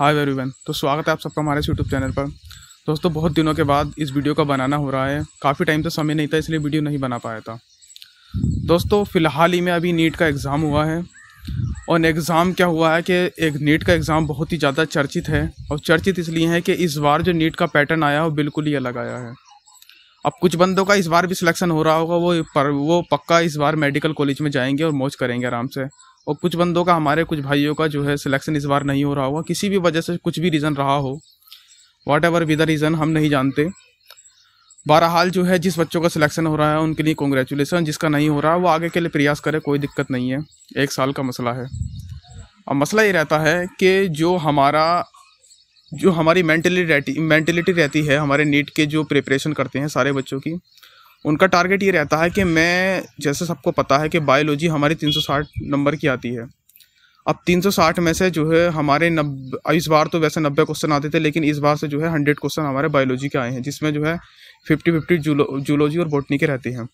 हाय वेरूवन तो स्वागत है आप सबका हमारे यूट्यूब चैनल पर दोस्तों बहुत दिनों के बाद इस वीडियो का बनाना हो रहा है काफ़ी टाइम से समय नहीं था इसलिए वीडियो नहीं बना पाया था दोस्तों फ़िलहाल ही में अभी नीट का एग्ज़ाम हुआ है और एग्ज़ाम क्या हुआ है कि एक नीट का एग्ज़ाम बहुत ही ज़्यादा चर्चित है और चर्चित इसलिए है कि इस बार जो नीट का पैटर्न आया है वो बिल्कुल ही अलग आया है अब कुछ बंदों का इस बार भी सिलेक्शन हो रहा होगा वो पर वो पक्का इस बार मेडिकल कॉलेज में जाएंगे और मौज करेंगे आराम से और कुछ बंदों का हमारे कुछ भाइयों का जो है सिलेक्शन इस बार नहीं हो रहा होगा किसी भी वजह से कुछ भी रीज़न रहा हो वाट एवर विद रीज़न हम नहीं जानते बहरहाल जो है जिस बच्चों का सिलेक्शन हो रहा है उनके लिए कॉन्ग्रेचुलेसन जिसका नहीं हो रहा है वो आगे के लिए प्रयास करे कोई दिक्कत नहीं है एक साल का मसला है और मसला ये रहता है कि जो हमारा जो हमारी मेंटली रहती रहती है हमारे नीट के जो प्रिपरेशन करते हैं सारे बच्चों की उनका टारगेट ये रहता है कि मैं जैसे सबको पता है कि बायोलॉजी हमारी 360 नंबर की आती है अब 360 में से जो है हमारे नब इस बार तो वैसे नब्बे क्वेश्चन आते थे लेकिन इस बार से जो है हंड्रेड क्वेश्चन हमारे बायोलॉजी के आए हैं जिसमें जो है फिफ्टी फिफ्टी जूलो जूलॉजी और बोटनी के रहते हैं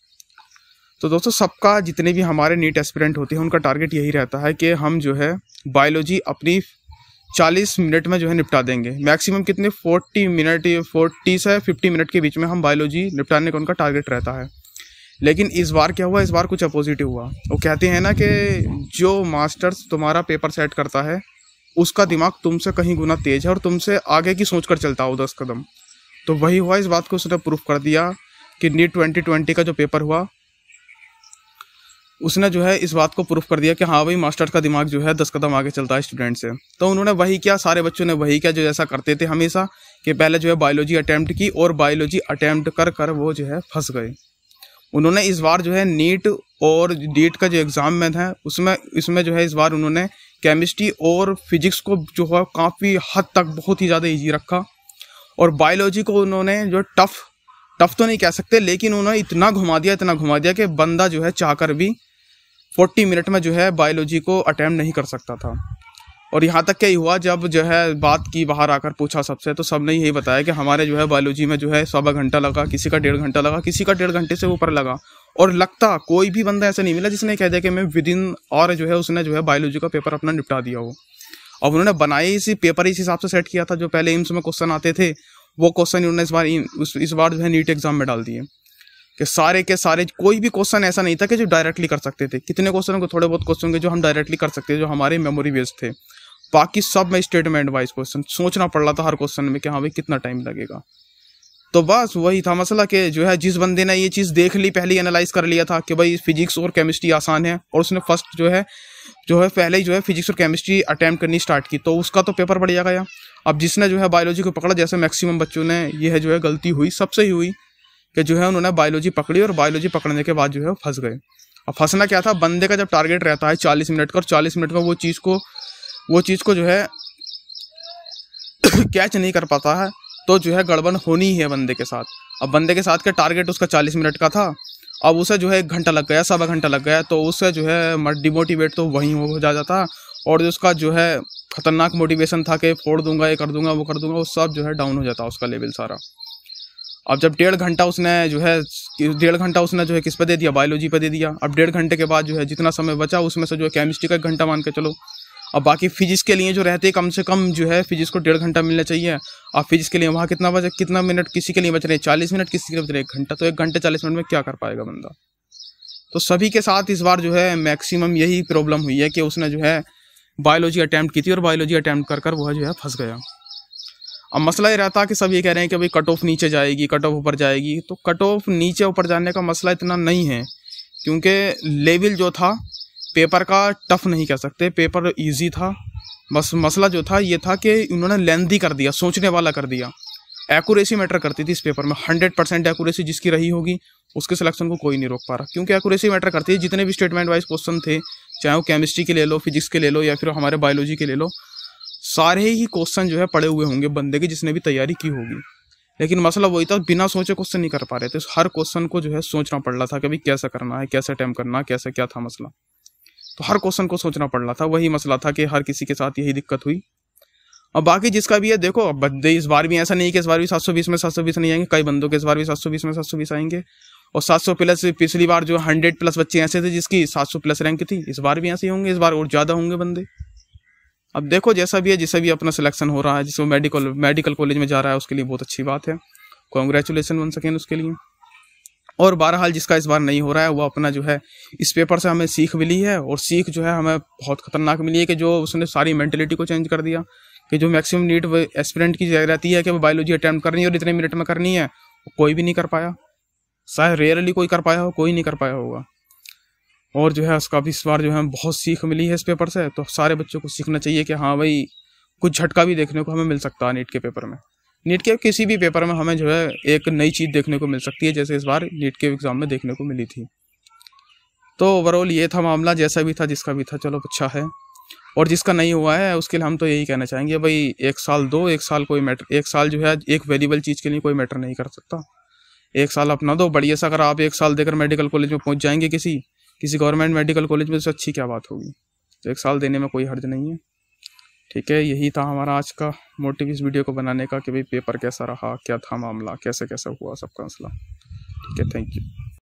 तो दोस्तों सबका जितने भी हमारे नीट एस्पिरेंट होते हैं उनका टारगेट यही रहता है कि हम जो है बायोलॉजी अपनी चालीस मिनट में जो है निपटा देंगे मैक्सिमम कितने फोर्टी मिनट फोर्टी से फिफ्टी मिनट के बीच में हम बायोलॉजी निपटाने का उनका टारगेट रहता है लेकिन इस बार क्या हुआ इस बार कुछ अपोजिट हुआ वो कहते हैं ना कि जो मास्टर्स तुम्हारा पेपर सेट करता है उसका दिमाग तुमसे कहीं गुना तेज है और तुमसे आगे की सोच कर चलता हो दस कदम तो वही हुआ इस बात को उसने प्रूफ कर दिया कि नीट ट्वेंटी ट्वेंटी का जो पेपर हुआ उसने जो है इस बात को प्रूफ कर दिया कि हाँ भाई मास्टर का दिमाग जो है दस कदम आगे चलता है स्टूडेंट से तो उन्होंने वही किया सारे बच्चों ने वही किया जो जैसा करते थे हमेशा कि पहले जो है बायोलॉजी अटैम्प्ट की और बायोलॉजी अटैम्प्ट कर कर वो जो है फंस गए उन्होंने इस बार जो है नीट और डीट e का जो एग्ज़ाम में था उसमें इसमें जो है इस बार उन्होंने केमिस्ट्री और फिजिक्स को जो है काफ़ी हद तक बहुत ही ज़्यादा ईजी रखा और बायोलॉजी को उन्होंने जो टफ़ टफ तो नहीं कह सकते लेकिन उन्होंने इतना घुमा दिया इतना घुमा दिया कि बंदा जो है चाहकर भी फोर्टी मिनट में जो है बायोलॉजी को अटैम्प्ट नहीं कर सकता था और यहाँ तक क्या ही हुआ जब जो है बात की बाहर आकर पूछा सबसे तो सब ने यही बताया कि हमारे जो है बायोलॉजी में जो है सवा घंटा लगा किसी का डेढ़ घंटा लगा किसी का डेढ़ घंटे से ऊपर लगा और लगता कोई भी बंदा ऐसा नहीं मिला जिसने कह दिया कि मैं विद इन और जो है उसने जो है बायोलॉजी का पेपर अपना निपटा दिया हो अब उन्होंने बनाए इसी पेपर इस हिसाब से सेट किया था जो पहले एम्स में क्वेश्चन आते थे वो क्वेश्चन उन्होंने इस बार इस बार जो है नीट एग्ज़ाम में डाल दिए कि सारे के सारे कोई भी क्वेश्चन ऐसा नहीं था कि जो डायरेक्टली कर सकते थे कितने क्वेश्चन को थोड़े बहुत क्वेश्चन के जो हम डायरेक्टली कर सकते थे जो हमारे मेमोरी बेस्ड थे बाकी सब में स्टेटमेंट वाइज क्वेश्चन सोचना पड़ रहा था हर क्वेश्चन में कि हाँ भाई कितना टाइम लगेगा तो बस वही था मसला कि जो है जिस बंदे ने ये चीज़ देख ली पहले एनालाइज कर लिया था कि भाई फिजिक्स और केमिस्ट्री आसान है और उसने फर्स्ट जो है जो है पहले ही जो है फिजिक्स और केमिस्ट्री अटैम्प्ट करनी स्टार्ट की तो उसका तो पेपर बढ़िया गया अब जिसने जो है बायोलॉजी को पकड़ा जैसे मैक्सिमम बच्चों ने यह जो है गलती हुई सबसे ही हुई कि जो है उन्होंने बायोलॉजी पकड़ी और बायोलॉजी पकड़ने के बाद जो है वो फंस गए और फंसना क्या था बंदे का जब टारगेट रहता है चालीस मिनट का और चालीस मिनट का वो चीज़ को वो चीज़ को जो है कैच नहीं कर पाता है तो जो है गड़बड़ होनी ही है बंदे के साथ अब बंदे के साथ का टारगेट उसका चालीस मिनट का था अब उसे जो है एक घंटा लग गया सवा घंटा लग गया तो उससे जो है डिमोटिवेट तो वहीं हो जा जाता और जो उसका जो है ख़तरनाक मोटिवेशन था कि फोड़ दूंगा ये कर दूंगा वो कर दूंगा वो सब जो है डाउन हो जाता उसका लेवल सारा अब जब डेढ़ घंटा उसने जो है डेढ़ घंटा उसने जो है किस पर दे दिया बायोलॉजी पर दे दिया अब डेढ़ घंटे के बाद जो है जितना समय बचा उसमें से जो है केमिस्ट्री का एक घंटा मान के चलो अब बाकी फिजिक्स के लिए जो रहते कम से कम जो है फिजिक्स को डेढ़ घंटा मिलना चाहिए अब फिजिक्स के लिए वहाँ कितना बचे कितना मिनट किसी के लिए बच रहे हैं चालीस मिनट किसी के लिए बच रहे हैं एक घंटा तो एक घंटे चालीस मिनट में क्या कर पाएगा बंदा तो सभी के साथ इस बार जो है मैक्सिमम यही प्रॉब्लम हुई है कि उसने जो है बायोलॉजी अटैम्प्ट की थी और बायोलॉजी अटैम्प्ट कर कर वह जो है फंस गया अब मसला ये रहता कि सब ये कह रहे हैं कि भाई कट ऑफ नीचे जाएगी कट ऑफ ऊपर जाएगी तो कट ऑफ नीचे ऊपर जाने का मसला इतना नहीं है क्योंकि लेवल जो था पेपर का टफ नहीं कह सकते पेपर ईजी था बस मसला जो था ये था कि उन्होंने लेंदी कर दिया सोचने वाला कर दिया एक्यूरेसी मैटर करती थी इस पेपर में हंड्रेड परसेंट एक्यूरेसी जिसकी रही होगी उसके सिलेक्शन को कोई नहीं रोक पा रहा क्योंकि एक्यूरेसी मैटर करती है जितने भी स्टेटमेंट वाइज क्वेश्चन थे चाहे वो केमिस्ट्री के ले लो फिजिक्स के ले लो या फिर हमारे बायोलॉजी के ले लो सारे ही क्वेश्चन जो है पड़े हुए होंगे बंदे के जिसने भी तैयारी की होगी लेकिन मसला वही था बिना सोचे क्वेश्चन नहीं कर पा रहे थे तो हर क्वेश्चन को जो है सोचना पड़ रहा था कि भाई कैसे करना है कैसे अटैम्प करना है कैसे क्या था मसला तो हर क्वेश्चन को सोचना पड़ रहा था वही मसला था कि हर किसी के साथ यही दिक्कत हुई और बाकी जिसका भी है देखो बंदे इस बार भी ऐसा नहीं कि इस बार भी बीस में बीस नहीं आएंगे कई बंदों के इस बार भी बीस में बीस आएंगे और सौ प्लस पिछली बार जो हंड्रेड प्लस बच्चे ऐसे थे जिसकी सौ प्लस रैंक थी इस बार भी ऐसे होंगे इस बार और ज़्यादा होंगे बंदे अब देखो जैसा भी है जैसे भी अपना सिलेक्शन हो रहा है जिसको मेडिकल मेडिकल कॉलेज में जा रहा है उसके लिए बहुत अच्छी बात है कॉन्ग्रेचुलेसन वन सेकेंड उसके लिए और बहरहाल जिसका इस बार नहीं हो रहा है वो अपना जो है इस पेपर से हमें सीख मिली है और सीख जो है हमें बहुत ख़तरनाक मिली है कि जो उसने सारी मैंटेलिटी को चेंज कर दिया कि जो मैक्सिमम नीट एक्सपेरेंट की रहती है कि वो बायोलॉजी अटैम्प्ट करनी है और इतने मिनट में करनी है कोई भी नहीं कर पाया शायद रेयरली कोई कर पाया हो कोई नहीं कर पाया होगा और जो है उसका भी इस बार जो है बहुत सीख मिली है इस पेपर से तो सारे बच्चों को सीखना चाहिए कि हाँ भाई कुछ झटका भी देखने को हमें मिल सकता है नीट के पेपर में नीट के किसी भी पेपर में हमें जो है एक नई चीज़ देखने को मिल सकती है जैसे इस बार नीट के एग्ज़ाम में देखने को मिली थी तो ओवरऑल ये था मामला जैसा भी था जिसका भी था चलो अच्छा है और जिसका नहीं हुआ है उसके लिए हम तो यही कहना चाहेंगे भाई एक साल दो एक साल कोई मैटर एक साल जो है एक वेरिएबल चीज़ के लिए कोई मैटर नहीं कर सकता एक साल अपना दो बढ़िया सा अगर आप एक साल देकर मेडिकल कॉलेज में पहुंच जाएंगे किसी किसी गवर्नमेंट मेडिकल कॉलेज में तो अच्छी क्या बात होगी तो एक साल देने में कोई हर्ज नहीं है ठीक है यही था हमारा आज का मोटिव इस वीडियो को बनाने का कि भाई पेपर कैसा रहा क्या था मामला कैसे कैसे हुआ सबका मसला ठीक है थैंक यू